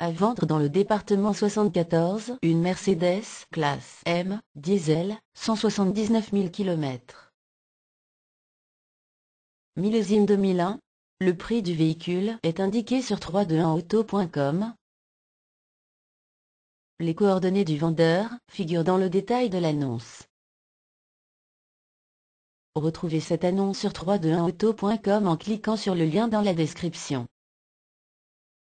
à vendre dans le département 74 une Mercedes classe M, diesel, 179 000 km. Millésime 2001, le prix du véhicule est indiqué sur 321auto.com. Les coordonnées du vendeur figurent dans le détail de l'annonce. Retrouvez cette annonce sur 321auto.com en cliquant sur le lien dans la description.